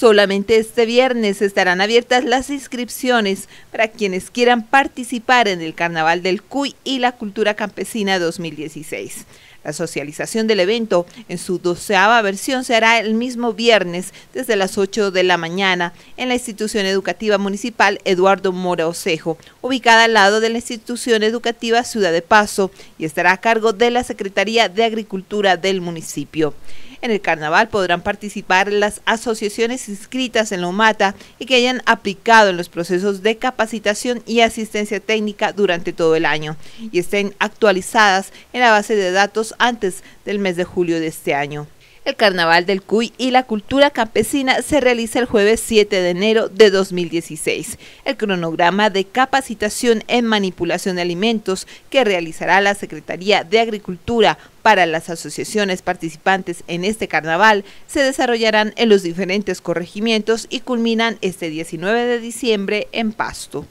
Solamente este viernes estarán abiertas las inscripciones para quienes quieran participar en el Carnaval del Cuy y la Cultura Campesina 2016. La socialización del evento en su doceava versión se hará el mismo viernes desde las 8 de la mañana en la institución educativa municipal Eduardo Mora Osejo, ubicada al lado de la institución educativa Ciudad de Paso y estará a cargo de la Secretaría de Agricultura del municipio. En el carnaval podrán participar las asociaciones inscritas en la UMATA y que hayan aplicado en los procesos de capacitación y asistencia técnica durante todo el año y estén actualizadas en la base de datos antes del mes de julio de este año. El Carnaval del Cuy y la Cultura Campesina se realiza el jueves 7 de enero de 2016. El cronograma de capacitación en manipulación de alimentos que realizará la Secretaría de Agricultura para las asociaciones participantes en este carnaval se desarrollarán en los diferentes corregimientos y culminan este 19 de diciembre en Pasto.